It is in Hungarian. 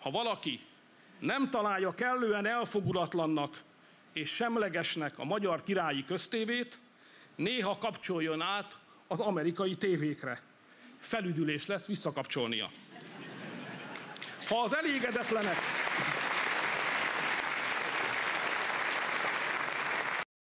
Ha valaki nem találja kellően elfogulatlannak és semlegesnek a magyar királyi köztévét, néha kapcsoljon át az amerikai tévékre. Felüdülés lesz visszakapcsolnia. Ha az elégedetlenek...